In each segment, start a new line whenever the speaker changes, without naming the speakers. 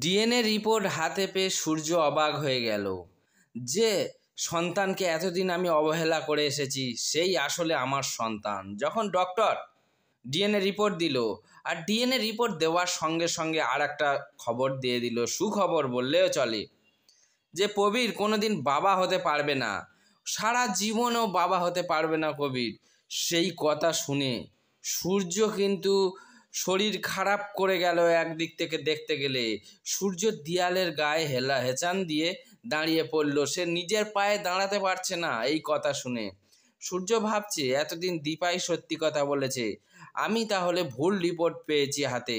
DNA report হাতে পেয়ে সূর্য অবাক হয়ে গেল যে সন্তানকে এতদিন আমি অবহেলা করে এসেছি সেই আসলে আমার সন্তান যখন ডক্টর ডিএনএ রিপোর্ট দিল আর ডিএনএ রিপোর্ট দেওয়ার সঙ্গে সঙ্গে আর একটা খবর দিয়ে দিল সুখবর বললেও চলে যে কবির কোনোদিন বাবা হতে পারবে না সারা জীবনও বাবা হতে পারবে না কবির সেই কথা শুনে সূর্য কিন্তু শরীর খারাপ করে গেল একদিক থেকে দেখতে গেলে সূর্য দিয়ালের গায়ে হেলা হেঁচান দিয়ে দাঁড়িয়ে পড়ল সে নিজের পায়ে দাঁড়াতে পারছে না এই কথা শুনে সূর্য ভাবছে এতদিন দীপাই সত্যি কথা বলেছে আমি তাহলে ভুল রিপোর্ট পেয়েছি হাতে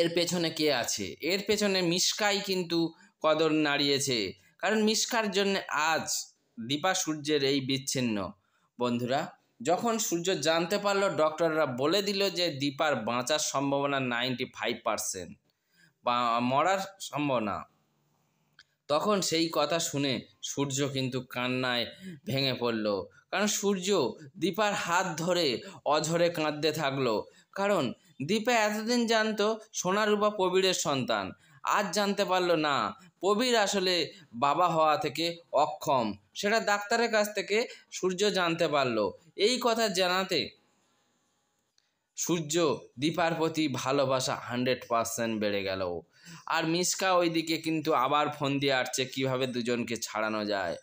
এর পেছনে কে আছে এর পেছনে মিসকাই কিন্তু কদর নাড়িয়েছে কারণ মিসকার জন্য আজ দীপা সূর্যের এই বিচ্ছিন্ন বন্ধুরা যখন সূর্য জানতে পারলো ডক্টররা বলে দিল যে দীপার বাঁচার সম্ভাবনা নাইনটি ফাইভ পারসেন্ট বা মরার সম্ভাবনা তখন সেই কথা শুনে সূর্য কিন্তু কান্নায় ভেঙে পড়ল কারণ সূর্য দীপার হাত ধরে অঝরে কাঁদতে থাকলো কারণ দীপা এতদিন জানতো সোনারূপা প্রবীরের সন্তান আজ জানতে পারলো না প্রবীর আসলে বাবা হওয়া থেকে অক্ষম সেটা ডাক্তারের কাছ থেকে সূর্য জানতে পারল এই কথা জানাতে সূর্য দীপার প্রতি ভালোবাসা হান্ড্রেড পারসেন্ট বেড়ে গেল আর মিসকা ওইদিকে কিন্তু আবার ফোন দিয়ে আসছে কীভাবে দুজনকে ছাড়ানো যায়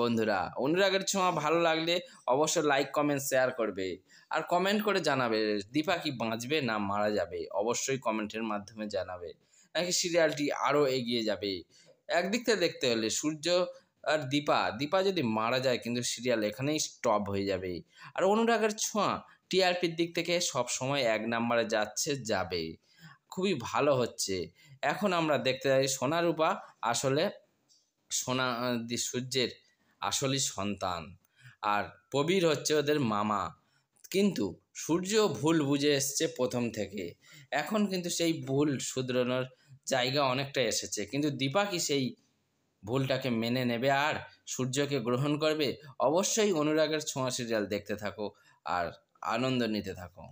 বন্ধুরা অনুরাগের ছোঁয়া ভালো লাগলে অবশ্যই লাইক কমেন্ট শেয়ার করবে আর কমেন্ট করে জানাবে দীপা কি বাঁচবে না মারা যাবে অবশ্যই কমেন্টের মাধ্যমে জানাবে নাকি সিরিয়ালটি আরও এগিয়ে যাবে একদিক থেকে দেখতে হলে সূর্য আর দীপা দীপা যদি মারা যায় কিন্তু সিরিয়াল এখানেই স্টপ হয়ে যাবে আর অনুরাগের ছোঁয়া টিআরপির দিক থেকে সব সময় এক নাম্বারে যাচ্ছে যাবে খুবই ভালো হচ্ছে এখন আমরা দেখতে পাই সোনারূপা আসলে সোনা সূর্যের আসলই সন্তান আর প্রবীর হচ্ছে ওদের মামা কিন্তু সূর্য ভুল বুঝে এসছে প্রথম থেকে এখন কিন্তু সেই ভুল শুধরানোর জায়গা অনেকটা এসেছে কিন্তু দীপা কি সেই ভুলটাকে মেনে নেবে আর সূর্যকে গ্রহণ করবে অবশ্যই অনুরাগের ছোঁয়া সিরিয়াল দেখতে থাকো আর আনন্দ নিতে থাকো